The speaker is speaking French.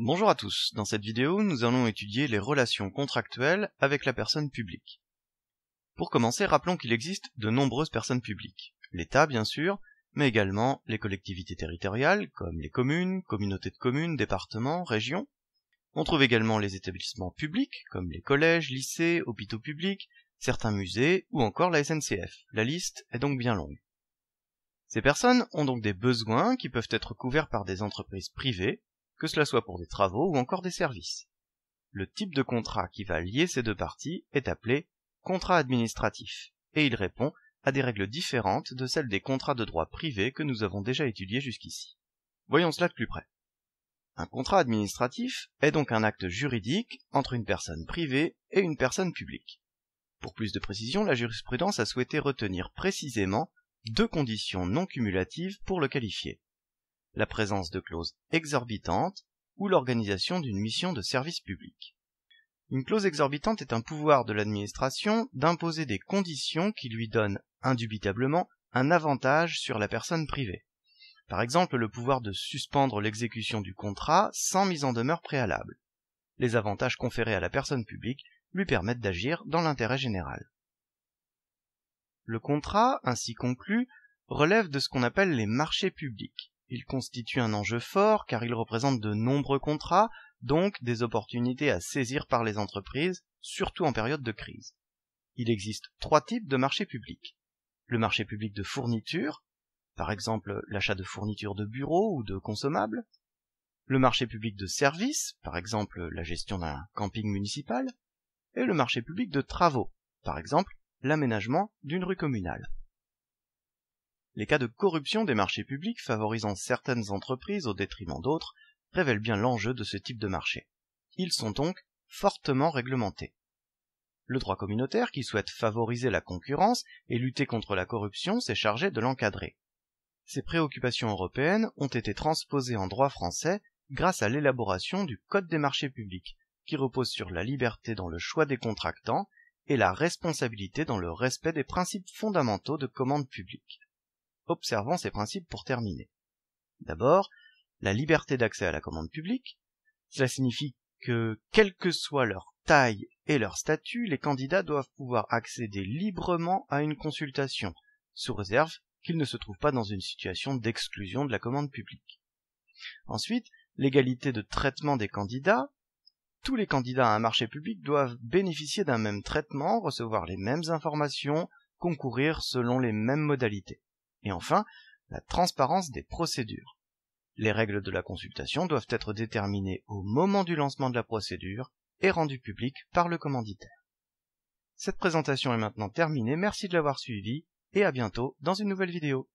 Bonjour à tous, dans cette vidéo nous allons étudier les relations contractuelles avec la personne publique. Pour commencer, rappelons qu'il existe de nombreuses personnes publiques. L'État bien sûr, mais également les collectivités territoriales comme les communes, communautés de communes, départements, régions. On trouve également les établissements publics comme les collèges, lycées, hôpitaux publics, certains musées ou encore la SNCF. La liste est donc bien longue. Ces personnes ont donc des besoins qui peuvent être couverts par des entreprises privées, que cela soit pour des travaux ou encore des services. Le type de contrat qui va lier ces deux parties est appelé contrat administratif, et il répond à des règles différentes de celles des contrats de droit privé que nous avons déjà étudiés jusqu'ici. Voyons cela de plus près. Un contrat administratif est donc un acte juridique entre une personne privée et une personne publique. Pour plus de précision, la jurisprudence a souhaité retenir précisément deux conditions non cumulatives pour le qualifier la présence de clauses exorbitantes ou l'organisation d'une mission de service public. Une clause exorbitante est un pouvoir de l'administration d'imposer des conditions qui lui donnent indubitablement un avantage sur la personne privée. Par exemple, le pouvoir de suspendre l'exécution du contrat sans mise en demeure préalable. Les avantages conférés à la personne publique lui permettent d'agir dans l'intérêt général. Le contrat, ainsi conclu, relève de ce qu'on appelle les marchés publics. Il constitue un enjeu fort car il représente de nombreux contrats, donc des opportunités à saisir par les entreprises, surtout en période de crise. Il existe trois types de marchés publics. Le marché public de fourniture, par exemple l'achat de fournitures de bureaux ou de consommables, le marché public de services, par exemple la gestion d'un camping municipal, et le marché public de travaux, par exemple l'aménagement d'une rue communale. Les cas de corruption des marchés publics favorisant certaines entreprises au détriment d'autres révèlent bien l'enjeu de ce type de marché. Ils sont donc fortement réglementés. Le droit communautaire, qui souhaite favoriser la concurrence et lutter contre la corruption, s'est chargé de l'encadrer. Ces préoccupations européennes ont été transposées en droit français grâce à l'élaboration du Code des marchés publics, qui repose sur la liberté dans le choix des contractants et la responsabilité dans le respect des principes fondamentaux de commande publique observant ces principes pour terminer. D'abord, la liberté d'accès à la commande publique. Cela signifie que, quelle que soit leur taille et leur statut, les candidats doivent pouvoir accéder librement à une consultation, sous réserve qu'ils ne se trouvent pas dans une situation d'exclusion de la commande publique. Ensuite, l'égalité de traitement des candidats. Tous les candidats à un marché public doivent bénéficier d'un même traitement, recevoir les mêmes informations, concourir selon les mêmes modalités. Et enfin, la transparence des procédures. Les règles de la consultation doivent être déterminées au moment du lancement de la procédure et rendues publiques par le commanditaire. Cette présentation est maintenant terminée, merci de l'avoir suivi et à bientôt dans une nouvelle vidéo.